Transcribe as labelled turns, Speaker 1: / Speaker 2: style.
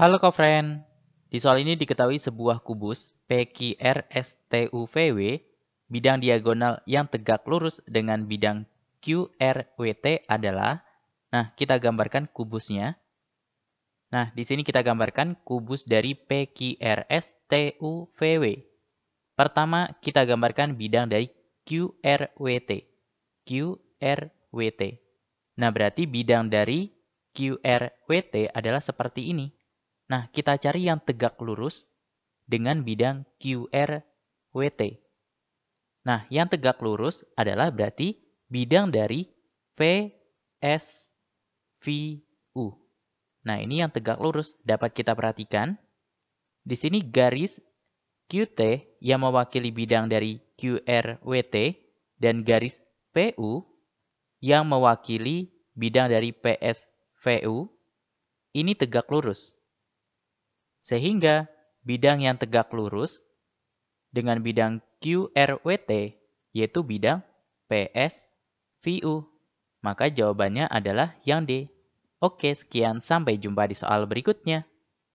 Speaker 1: Halo kofren. Di soal ini diketahui sebuah kubus PQRSTUVW bidang diagonal yang tegak lurus dengan bidang QRWT adalah Nah, kita gambarkan kubusnya. Nah, di sini kita gambarkan kubus dari PQRSTUVW. Pertama, kita gambarkan bidang dari QRWT. QRWT. Nah, berarti bidang dari QRWT adalah seperti ini. Nah, kita cari yang tegak lurus dengan bidang QRWT. Nah, yang tegak lurus adalah berarti bidang dari PSVU. Nah, ini yang tegak lurus dapat kita perhatikan. Di sini garis QT yang mewakili bidang dari QRWT dan garis PU yang mewakili bidang dari PSVU ini tegak lurus. Sehingga bidang yang tegak lurus dengan bidang QRWT yaitu bidang PSVU Maka jawabannya adalah yang D. Oke, sekian sampai jumpa di soal berikutnya.